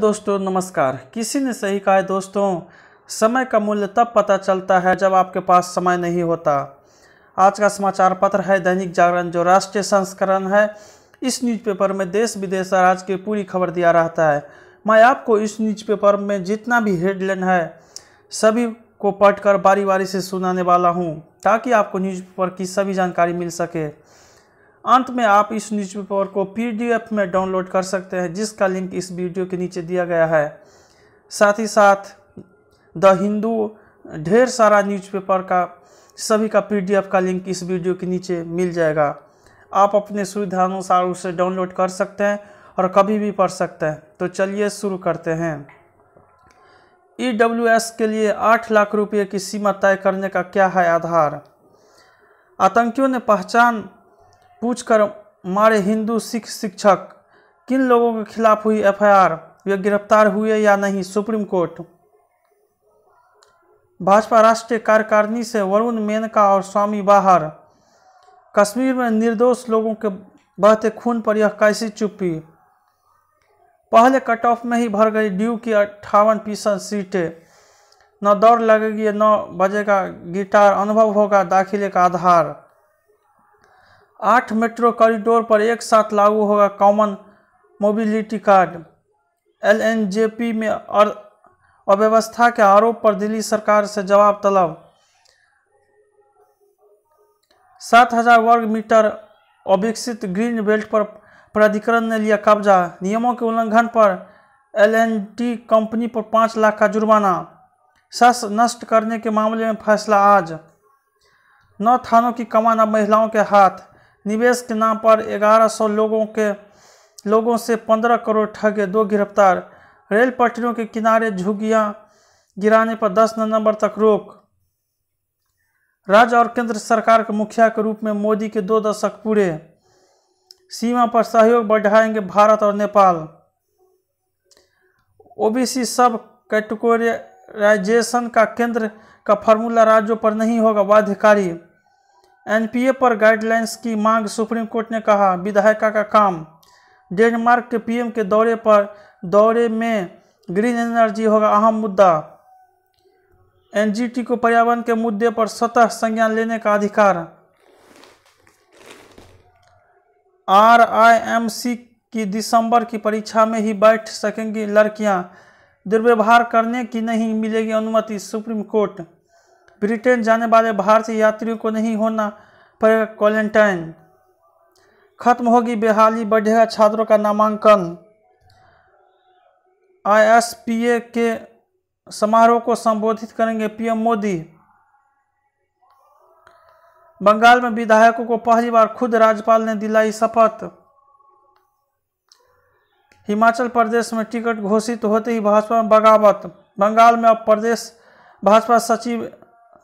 दोस्तों नमस्कार किसी ने सही कहा है दोस्तों समय का मूल्य तब पता चलता है जब आपके पास समय नहीं होता आज का समाचार पत्र है दैनिक जागरण जो राष्ट्रीय संस्करण है इस न्यूज़पेपर में देश विदेश और आज की पूरी खबर दिया रहता है मैं आपको इस न्यूज़पेपर में जितना भी हेडलाइन है सभी को पढ़कर बारी बारी से सुनाने वाला हूँ ताकि आपको न्यूज़पेपर की सभी जानकारी मिल सके अंत में आप इस न्यूज़पेपर को पीडीएफ में डाउनलोड कर सकते हैं जिसका लिंक इस वीडियो के नीचे दिया गया है साथ ही साथ द हिंदू ढेर सारा न्यूज़पेपर का सभी का पीडीएफ का लिंक इस वीडियो के नीचे मिल जाएगा आप अपने सुविधा अनुसार उसे डाउनलोड कर सकते हैं और कभी भी पढ़ सकते हैं तो चलिए शुरू करते हैं ई के लिए आठ लाख रुपये की सीमा तय करने का क्या है आधार आतंकियों ने पहचान पूछकर मारे हिंदू सिख शिक्षक किन लोगों के खिलाफ हुई एफआईआर वे गिरफ्तार हुए या नहीं सुप्रीम कोर्ट भाजपा राष्ट्रीय कार्यकारिणी से वरुण मेनका और स्वामी बाहर कश्मीर में निर्दोष लोगों के बहते खून पर यह कैसी चुप्पी पहले कट ऑफ में ही भर गई ड्यू की अट्ठावन फीसद सीटें न दौड़ लगेगी न बजेगा गिटार अनुभव होगा दाखिले का आधार आठ मेट्रो कॉरिडोर पर एक साथ लागू होगा कॉमन मोबिलिटी कार्ड एलएनजेपी में और अव्यवस्था के आरोप पर दिल्ली सरकार से जवाब तलब सात हजार वर्ग मीटर अविकसित ग्रीन बेल्ट पर प्राधिकरण ने लिया कब्जा नियमों के उल्लंघन पर एलएनटी कंपनी पर पाँच लाख का जुर्माना सस नष्ट करने के मामले में फैसला आज नौ थानों की कमान अब महिलाओं के हाथ निवेश के नाम पर 1100 लोगों के लोगों से 15 करोड़ ठगे दो गिरफ्तार रेल पटरियों के किनारे झुग्गियाँ गिराने पर 10 नवंबर तक रोक राज्य और केंद्र सरकार के मुखिया के रूप में मोदी के दो दशक पूरे सीमा पर सहयोग बढ़ाएंगे भारत और नेपाल ओबीसी सब कैटेगोरियाइजेशन का केंद्र का फार्मूला राज्यों पर नहीं होगा बाध्यकारी एनपीए पर गाइडलाइंस की मांग सुप्रीम कोर्ट ने कहा विधायिका का काम डेनमार्क के पीएम के दौरे पर दौरे में ग्रीन एनर्जी होगा अहम मुद्दा एनजीटी को पर्यावरण के मुद्दे पर स्वतः संज्ञान लेने का अधिकार आरआईएमसी की दिसंबर की परीक्षा में ही बैठ सकेंगी लड़कियां दुर्व्यवहार करने की नहीं मिलेगी अनुमति सुप्रीम कोर्ट ब्रिटेन जाने वाले भारतीय यात्रियों को नहीं होना पड़ेगा क्वारंटाइन खत्म होगी बेहाली बढ़ेगा छात्रों का नामांकन आईएसपीए के समारोह को संबोधित करेंगे पीएम मोदी बंगाल में विधायकों को पहली बार खुद राज्यपाल ने दिलाई शपथ हिमाचल प्रदेश में टिकट घोषित होते ही भाजपा में बगावत बंगाल में अब प्रदेश भाजपा सचिव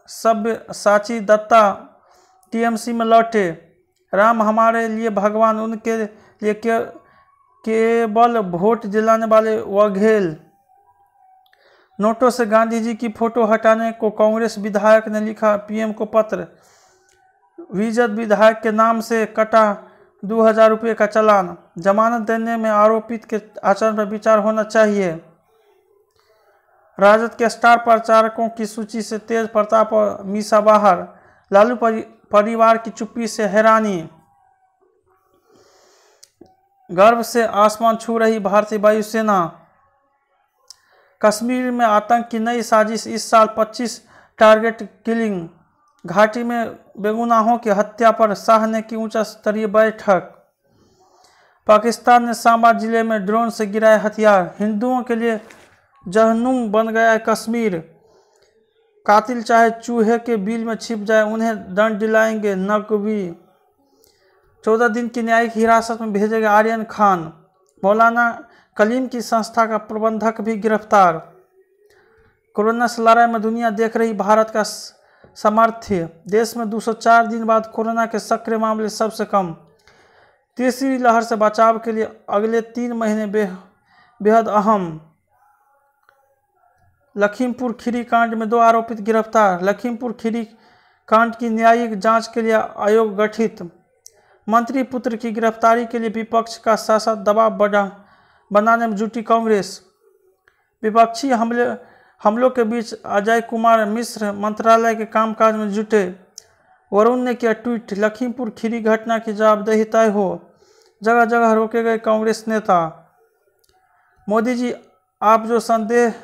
सभ्य साची दत्ता टीएमसी में लौटे राम हमारे लिए भगवान उनके लिए के, केवल वोट दिलाने वाले वघेल नोटों से गांधी जी की फोटो हटाने को कांग्रेस विधायक ने लिखा पीएम को पत्र विजत विधायक के नाम से कटा दो हजार रुपये का चलान जमानत देने में आरोपित के आचरण पर विचार होना चाहिए राजद के स्टार प्रचारकों की सूची से तेज प्रताप और मीसा बाहर लालू परिवार की चुप्पी से हैरानी गर्व से आसमान छू रही भारतीय वायुसेना कश्मीर में आतंक की नई साजिश इस साल 25 टारगेट किलिंग घाटी में बेगुनाहों की हत्या पर शाह ने की उच्च स्तरीय बैठक पाकिस्तान ने सांबा जिले में ड्रोन से गिराए हथियार हिंदुओं के लिए जहनुम बन गया है कश्मीर कातिल चाहे चूहे के बिल में छिप जाए उन्हें दंड दिलाएंगे नकवी चौदह दिन की न्यायिक हिरासत में भेजे गए आर्यन खान मौलाना कलीम की संस्था का प्रबंधक भी गिरफ्तार कोरोना से लड़ाई में दुनिया देख रही भारत का सामर्थ्य देश में 204 दिन बाद कोरोना के सक्रिय मामले सबसे कम तीसरी लहर से बचाव के लिए अगले तीन महीने बेहद अहम लखीमपुर खीरी कांड में दो आरोपित गिरफ्तार लखीमपुर खीरी कांड की न्यायिक जांच के लिए आयोग गठित मंत्री पुत्र की गिरफ्तारी के लिए विपक्ष का साथ दबाव बढ़ा बनाने में जुटी कांग्रेस विपक्षी हमले हमलों के बीच अजय कुमार मिश्र मंत्रालय के कामकाज में जुटे वरुण ने किया ट्वीट लखीमपुर खीरी घटना की जवाबदेही तय हो जगह जगह रोके गए कांग्रेस नेता मोदी जी आप जो संदेह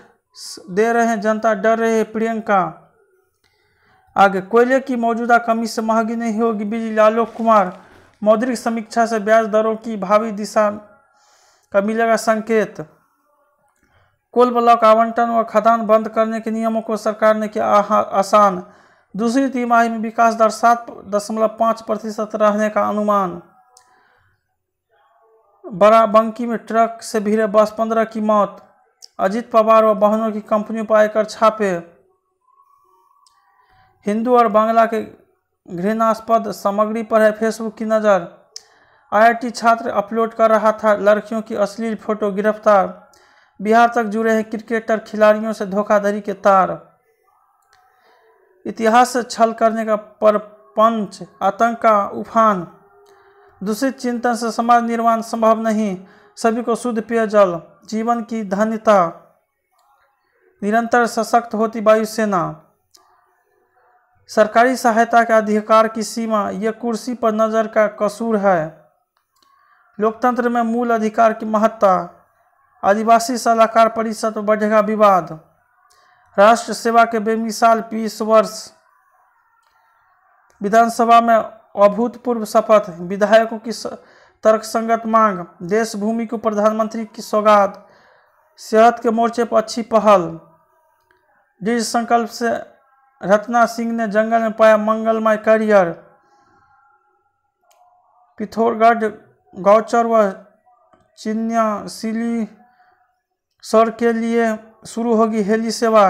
दे रहे हैं जनता डर रहे है प्रियंका आगे कोयले की मौजूदा कमी से महंगी नहीं होगी बिजली आलोक कुमार मौद्रिक समीक्षा से ब्याज दरों की भावी दिशा का मिलेगा संकेत कोल ब्लॉक आवंटन व खदान बंद करने के नियमों को सरकार ने किया आसान दूसरी तिमाही में विकास दर सात दशमलव पाँच प्रतिशत रहने का अनुमान बंकी में ट्रक से भिड़े बस पंद्रह की मौत अजीत पवार व बहनों की कंपनियों पर आयकर छापे हिंदू और बांग्ला के घृणास्पद सामग्री पर है फेसबुक की नज़र आईआईटी छात्र अपलोड कर रहा था लड़कियों की अश्लील फोटो गिरफ्तार बिहार तक जुड़े हैं क्रिकेटर खिलाड़ियों से धोखाधड़ी के तार इतिहास छल करने का परपंच आतंक का उफान दूषित चिंतन से समाज निर्माण संभव नहीं सभी को शुद्ध पेयजल जीवन की धन्यता निरंतर सशक्त होती वायुसेना सरकारी सहायता के अधिकार की सीमा यह कुर्सी पर नज़र का कसूर है लोकतंत्र में मूल अधिकार की महत्ता आदिवासी सलाहकार परिषद बढ़ेगा विवाद राष्ट्र सेवा के बेमिसाल बीस वर्ष विधानसभा में अभूतपूर्व शपथ विधायकों की स... तर्कसंगत मांग देश भूमि को प्रधानमंत्री की सौगात सेहत के मोर्चे पर अच्छी पहल दृढ़ संकल्प से रत्ना सिंह ने जंगल में पाया मंगलमय करियर पिथौरगढ़ गौचर व चिन्या सिली सर के लिए शुरू होगी हेली सेवा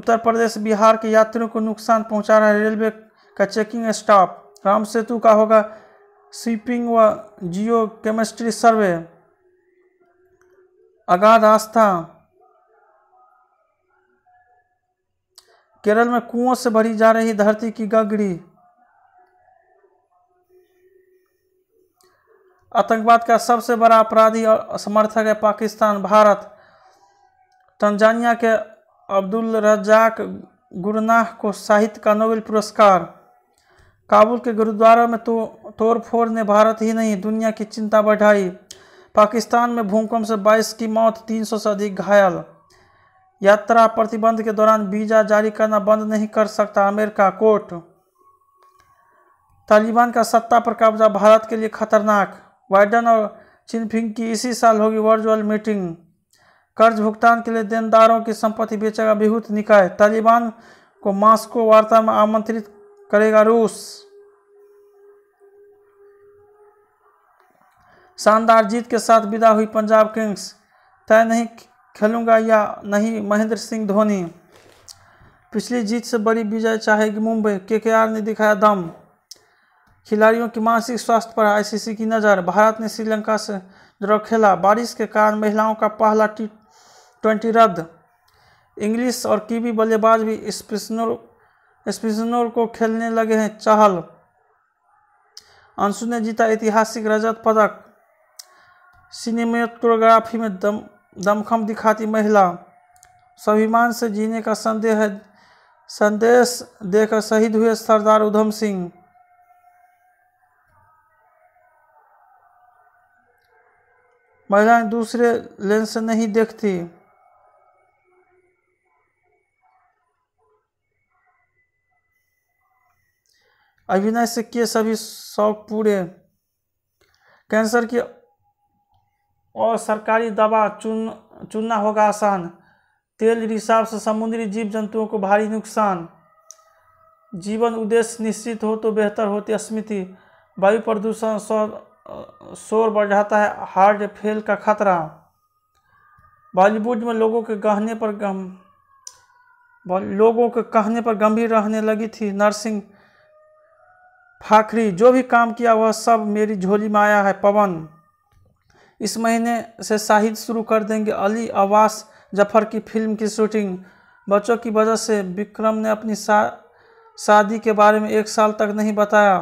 उत्तर प्रदेश बिहार के यात्रियों को नुकसान पहुंचा रहा है रेलवे का चेकिंग स्टाफ राम सेतु का होगा शिपिंग व जियो केमिस्ट्री सर्वे अगाध आस्था केरल में कुओं से भरी जा रही धरती की गगड़ी आतंकवाद का सबसे बड़ा अपराधी और समर्थक है पाकिस्तान भारत तंजानिया के अब्दुल रजाक गुरनाह को साहित्य का नोबेल पुरस्कार काबुल के गुरुद्वारा में तो तोड़ ने भारत ही नहीं दुनिया की चिंता बढ़ाई पाकिस्तान में भूकंप से 22 की मौत 300 से अधिक घायल यात्रा प्रतिबंध के दौरान वीज़ा जारी करना बंद नहीं कर सकता अमेरिका कोर्ट तालिबान का सत्ता पर कब्जा भारत के लिए खतरनाक बाइडन और चिनफिंग की इसी साल होगी वर्चुअल मीटिंग कर्ज भुगतान के लिए देनदारों की संपत्ति बेचेगा विभूत निकाय तालिबान को मास्को वार्ता में आमंत्रित करेगा रूस शानदार जीत के साथ विदा हुई पंजाब किंग्स तय नहीं खेलूंगा या नहीं महेंद्र सिंह धोनी पिछली जीत से बड़ी विजय चाहेगी मुंबई आर ने दिखाया दम खिलाड़ियों की मानसिक स्वास्थ्य पर आईसीसी की नज़र भारत ने श्रीलंका से ड्रॉ खेला बारिश के कारण महिलाओं का पहला टी ट्वेंटी रद्द इंग्लिश और कीवी बल्लेबाज भी स्पिनरों स्पिनर को खेलने लगे हैं चहल अंशु ने जीता ऐतिहासिक रजत पदक सिनेमेटोग्राफी में दम दमखम दिखाती महिला स्वाभिमान से जीने का संदेह है संदेश देकर शहीद हुए सरदार उधम सिंह महिलाएं दूसरे लेंस से नहीं देखती अभिनय से किए सभी शौक पूरे कैंसर की और सरकारी दवा चुन चुनना होगा आसान तेल रिसाव से समुद्री जीव जंतुओं को भारी नुकसान जीवन उद्देश्य निश्चित हो तो बेहतर होती स्मृति वायु प्रदूषण शोर शोर है हार्ट फेल का खतरा बॉलीवुड में लोगों के गहने पर गम लोगों के कहने पर गंभीर रहने लगी थी नर्सिंग फाखरी जो भी काम किया वह सब मेरी झोली में आया है पवन इस महीने से शाहिद शुरू कर देंगे अली आवास जफर की फिल्म की शूटिंग बच्चों की वजह से विक्रम ने अपनी शादी के बारे में एक साल तक नहीं बताया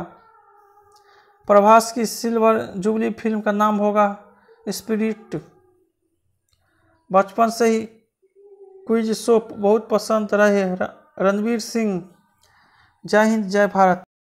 प्रभास की सिल्वर जुबली फिल्म का नाम होगा स्पिरिट बचपन से ही क्विज शो बहुत पसंद रहे रणवीर सिंह जय हिंद जय भारत